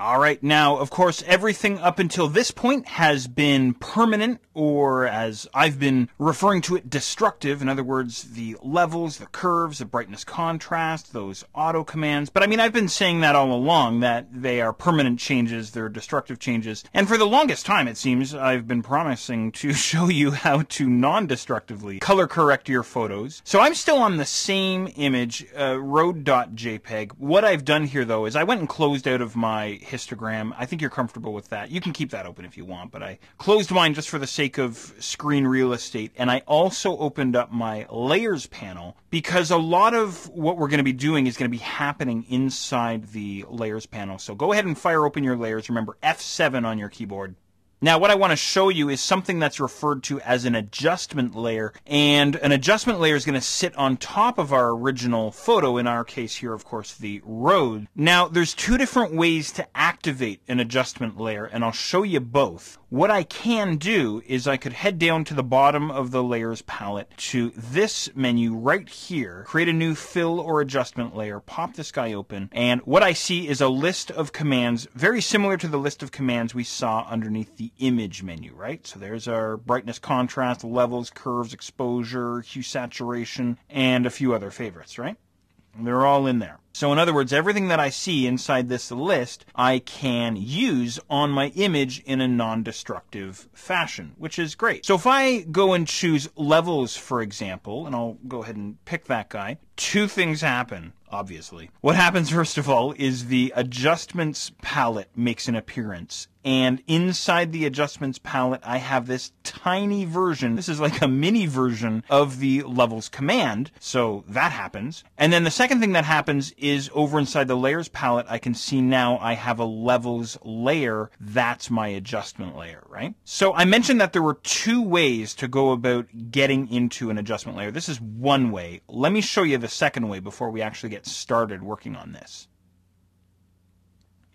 All right. Now, of course, everything up until this point has been permanent, or as I've been referring to it, destructive. In other words, the levels, the curves, the brightness contrast, those auto commands. But I mean, I've been saying that all along, that they are permanent changes, they're destructive changes. And for the longest time, it seems, I've been promising to show you how to non-destructively color correct your photos. So I'm still on the same image, uh, road.jpg. What I've done here, though, is I went and closed out of my histogram. I think you're comfortable with that. You can keep that open if you want, but I closed mine just for the sake of screen real estate. And I also opened up my layers panel because a lot of what we're going to be doing is going to be happening inside the layers panel. So go ahead and fire open your layers. Remember F7 on your keyboard. Now what I want to show you is something that's referred to as an adjustment layer and an adjustment layer is going to sit on top of our original photo in our case here of course the road. Now there's two different ways to activate an adjustment layer and I'll show you both. What I can do is I could head down to the bottom of the layers palette to this menu right here, create a new fill or adjustment layer, pop this guy open, and what I see is a list of commands very similar to the list of commands we saw underneath the image menu, right? So there's our brightness, contrast, levels, curves, exposure, hue saturation, and a few other favorites, right? they're all in there. So in other words, everything that I see inside this list, I can use on my image in a non-destructive fashion, which is great. So if I go and choose levels, for example, and I'll go ahead and pick that guy, two things happen obviously. What happens first of all is the adjustments palette makes an appearance. And inside the adjustments palette, I have this tiny version. This is like a mini version of the levels command. So that happens. And then the second thing that happens is over inside the layers palette, I can see now I have a levels layer. That's my adjustment layer, right? So I mentioned that there were two ways to go about getting into an adjustment layer. This is one way. Let me show you the second way before we actually get started working on this.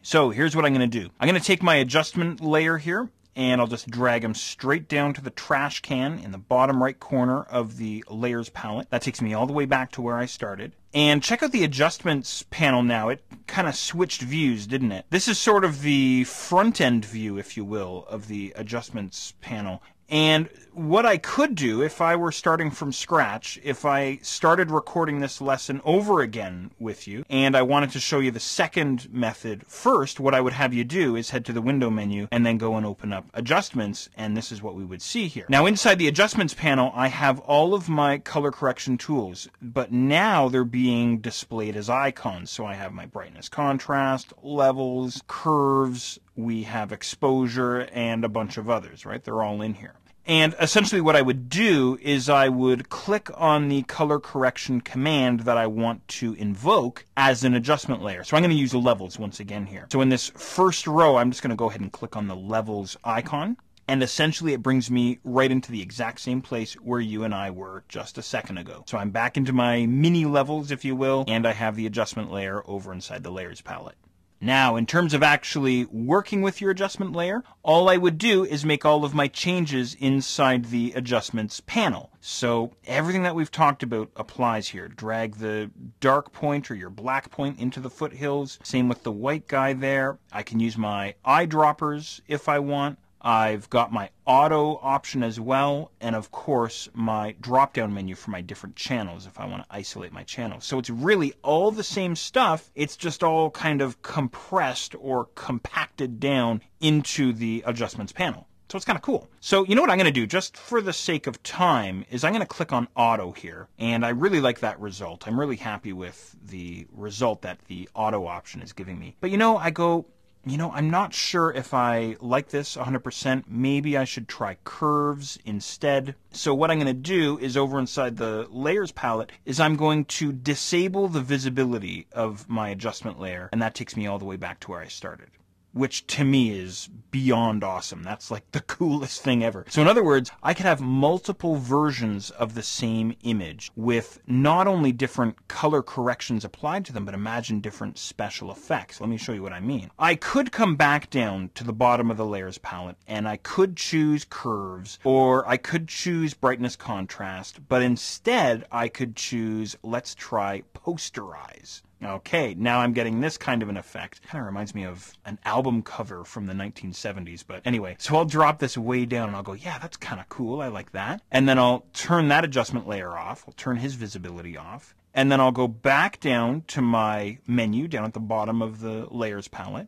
So here's what I'm going to do. I'm going to take my adjustment layer here and I'll just drag them straight down to the trash can in the bottom right corner of the layers palette. That takes me all the way back to where I started. And check out the adjustments panel now. It kind of switched views, didn't it? This is sort of the front end view, if you will, of the adjustments panel. And what I could do if I were starting from scratch, if I started recording this lesson over again with you, and I wanted to show you the second method first, what I would have you do is head to the window menu and then go and open up adjustments, and this is what we would see here. Now inside the adjustments panel, I have all of my color correction tools, but now they're being displayed as icons. So I have my brightness contrast, levels, curves, we have exposure, and a bunch of others, right? They're all in here. And essentially what I would do is I would click on the color correction command that I want to invoke as an adjustment layer. So I'm going to use levels once again here. So in this first row, I'm just going to go ahead and click on the levels icon. And essentially it brings me right into the exact same place where you and I were just a second ago. So I'm back into my mini levels, if you will, and I have the adjustment layer over inside the layers palette. Now, in terms of actually working with your adjustment layer, all I would do is make all of my changes inside the adjustments panel. So everything that we've talked about applies here. Drag the dark point or your black point into the foothills. Same with the white guy there. I can use my eyedroppers if I want. I've got my auto option as well, and of course my drop-down menu for my different channels if I want to isolate my channel. So it's really all the same stuff, it's just all kind of compressed or compacted down into the adjustments panel. So it's kind of cool. So you know what I'm going to do, just for the sake of time, is I'm going to click on auto here. And I really like that result. I'm really happy with the result that the auto option is giving me. But you know, I go you know, I'm not sure if I like this 100%. Maybe I should try curves instead. So what I'm going to do is over inside the layers palette is I'm going to disable the visibility of my adjustment layer. And that takes me all the way back to where I started which to me is beyond awesome. That's like the coolest thing ever. So in other words, I could have multiple versions of the same image with not only different color corrections applied to them, but imagine different special effects. Let me show you what I mean. I could come back down to the bottom of the layers palette and I could choose curves or I could choose brightness contrast, but instead I could choose, let's try posterize. Okay, now I'm getting this kind of an effect. Kind of reminds me of an album cover from the 1970s, but anyway. So I'll drop this way down and I'll go, yeah, that's kind of cool. I like that. And then I'll turn that adjustment layer off. I'll turn his visibility off. And then I'll go back down to my menu down at the bottom of the layers palette.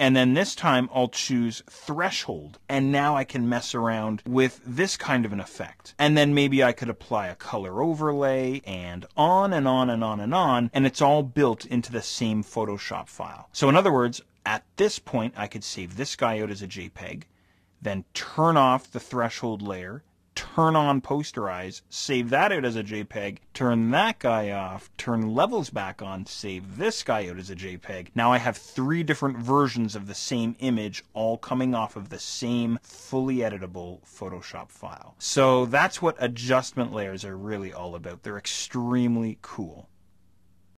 And then this time I'll choose threshold. And now I can mess around with this kind of an effect. And then maybe I could apply a color overlay and on and on and on and on. And it's all built into the same Photoshop file. So in other words, at this point, I could save this guy out as a JPEG, then turn off the threshold layer turn on posterize, save that out as a JPEG, turn that guy off, turn levels back on, save this guy out as a JPEG. Now I have three different versions of the same image all coming off of the same fully editable Photoshop file. So that's what adjustment layers are really all about. They're extremely cool.